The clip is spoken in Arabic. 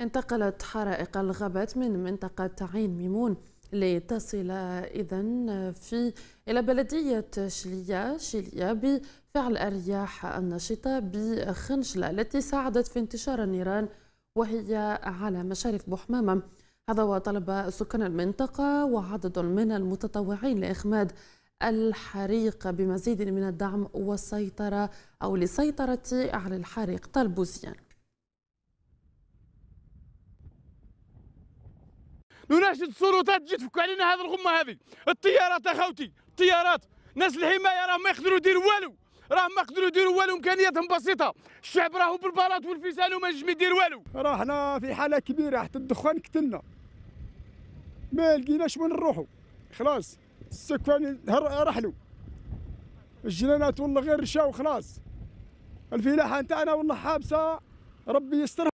انتقلت حرائق الغابات من منطقة عين ميمون لتصل إذا في إلى بلدية شلية شلية بفعل الرياح النشطة بخنشلة التي ساعدت في انتشار النيران وهي على مشارف بوحمامة هذا وطلب سكان المنطقة وعدد من المتطوعين لإخماد الحريق بمزيد من الدعم والسيطرة أو للسيطرة على الحريق زيان نناشد السلطات تجي تفك علينا هذه الغمه هذه الطيارات اخوتي الطيارات ناس الحمايه راهم ما يقدروا يديروا والو راهم ما يقدروا يديروا والو امكانياتهم بسيطه الشعب راهو بالبلاط والفيسان وما نجم يدير والو راه حنا في حاله كبيره حتى الدخان قتلنا ما لقيناش وين نروحوا خلاص السكان رحلوا الجنانات والله غير رشاو خلاص الفلاحه نتاعنا والله حابسه ربي يستر